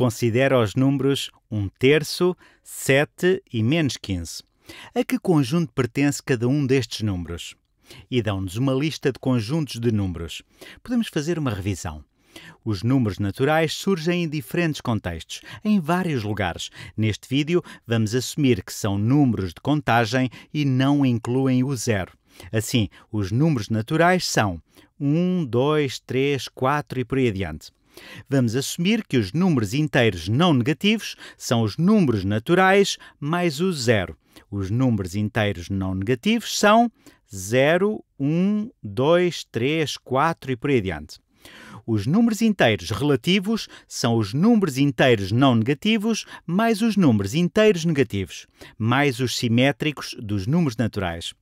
considera os números 1 terço, 7 e menos 15. A que conjunto pertence cada um destes números? E dão-nos uma lista de conjuntos de números. Podemos fazer uma revisão. Os números naturais surgem em diferentes contextos, em vários lugares. Neste vídeo, vamos assumir que são números de contagem e não incluem o zero. Assim, os números naturais são 1, 2, 3, 4 e por aí adiante. Vamos assumir que os números inteiros não negativos são os números naturais mais o zero. Os números inteiros não negativos são 0, 1, 2, 3, 4 e por aí adiante. Os números inteiros relativos são os números inteiros não negativos mais os números inteiros negativos, mais os simétricos dos números naturais.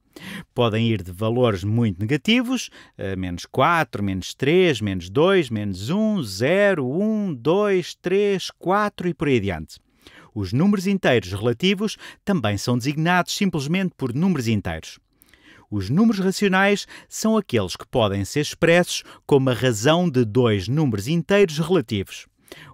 Podem ir de valores muito negativos, eh, menos 4, menos 3, menos 2, menos 1, 0, 1, 2, 3, 4 e por aí adiante. Os números inteiros relativos também são designados simplesmente por números inteiros. Os números racionais são aqueles que podem ser expressos como a razão de dois números inteiros relativos.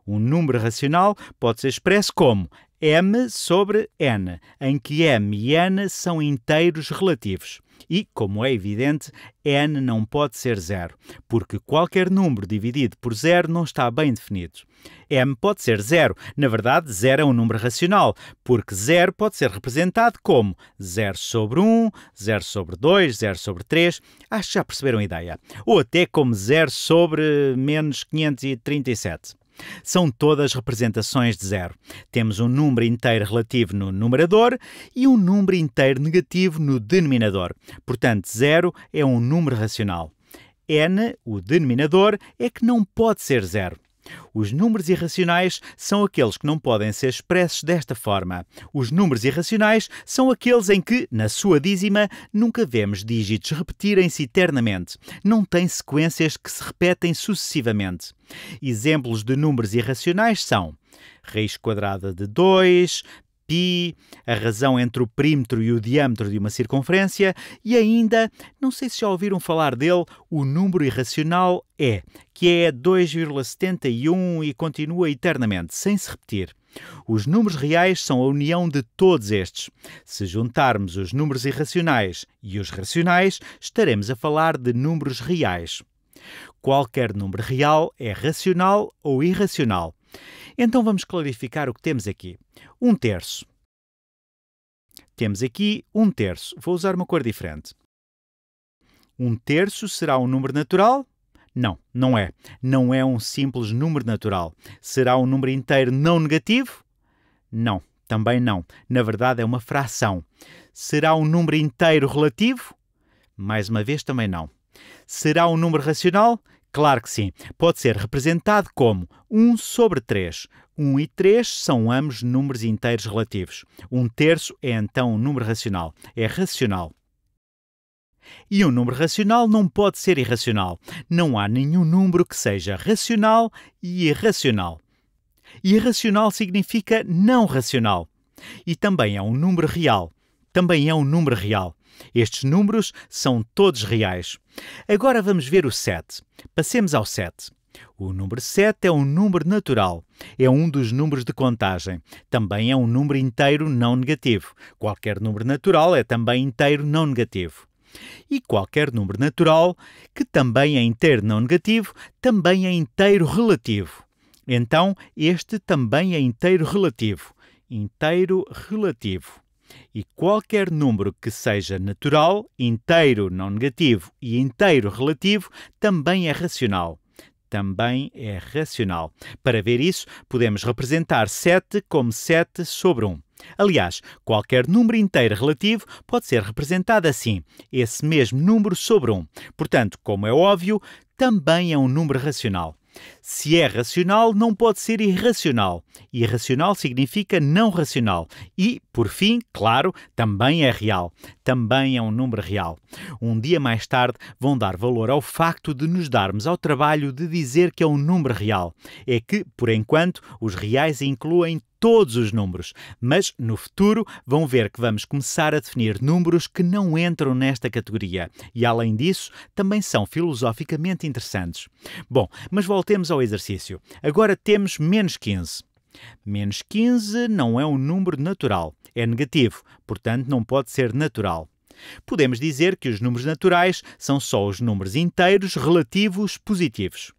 Um número racional pode ser expresso como M sobre N, em que M e N são inteiros relativos. E, como é evidente, n não pode ser zero, porque qualquer número dividido por zero não está bem definido. m pode ser zero, na verdade, zero é um número racional, porque zero pode ser representado como 0 sobre 1, 0 sobre 2, 0 sobre 3, acho que já perceberam a ideia, ou até como 0 sobre menos 537. São todas representações de zero. Temos um número inteiro relativo no numerador e um número inteiro negativo no denominador. Portanto, zero é um número racional. n, o denominador, é que não pode ser zero. Os números irracionais são aqueles que não podem ser expressos desta forma. Os números irracionais são aqueles em que, na sua dízima, nunca vemos dígitos repetirem-se eternamente. Não têm sequências que se repetem sucessivamente. Exemplos de números irracionais são raiz quadrada de 2, pi, a razão entre o perímetro e o diâmetro de uma circunferência e ainda, não sei se já ouviram falar dele, o número irracional E, que é 2,71 e continua eternamente, sem se repetir. Os números reais são a união de todos estes. Se juntarmos os números irracionais e os racionais, estaremos a falar de números reais. Qualquer número real é racional ou irracional. Então vamos clarificar o que temos aqui. Um terço. Temos aqui um terço. Vou usar uma cor diferente. Um terço será um número natural? Não, não é. Não é um simples número natural. Será um número inteiro não negativo? Não, também não. Na verdade, é uma fração. Será um número inteiro relativo? Mais uma vez, também não. Será um número racional? Claro que sim. Pode ser representado como 1 sobre 3. 1 e 3 são ambos números inteiros relativos. Um terço é então um número racional. É racional. E um número racional não pode ser irracional. Não há nenhum número que seja racional e irracional. Irracional significa não racional. E também é um número real. Também é um número real. Estes números são todos reais. Agora vamos ver o 7. Passemos ao 7. O número 7 é um número natural. É um dos números de contagem. Também é um número inteiro não negativo. Qualquer número natural é também inteiro não negativo. E qualquer número natural, que também é inteiro não negativo, também é inteiro relativo. Então, este também é inteiro relativo. Inteiro relativo. E qualquer número que seja natural, inteiro não negativo e inteiro relativo, também é racional também é racional. Para ver isso, podemos representar 7 como 7 sobre 1. Aliás, qualquer número inteiro relativo pode ser representado assim, esse mesmo número sobre 1. Portanto, como é óbvio, também é um número racional. Se é racional, não pode ser irracional. Irracional significa não racional. E, por fim, claro, também é real. Também é um número real. Um dia mais tarde vão dar valor ao facto de nos darmos ao trabalho de dizer que é um número real. É que, por enquanto, os reais incluem todos os números, mas no futuro vão ver que vamos começar a definir números que não entram nesta categoria e, além disso, também são filosoficamente interessantes. Bom, mas voltemos ao exercício. Agora temos menos 15. Menos 15 não é um número natural, é negativo, portanto não pode ser natural. Podemos dizer que os números naturais são só os números inteiros relativos positivos.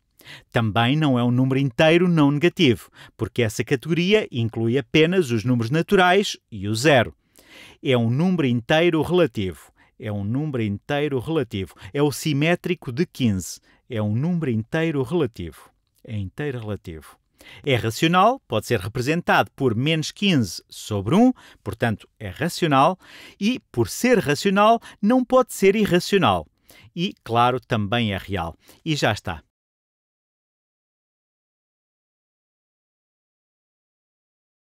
Também não é um número inteiro não negativo, porque essa categoria inclui apenas os números naturais e o zero. É um número inteiro relativo. É um número inteiro relativo. É o simétrico de 15. É um número inteiro relativo. É inteiro relativo. É racional, pode ser representado por menos 15 sobre 1, portanto é racional, e por ser racional não pode ser irracional. E, claro, também é real. E já está.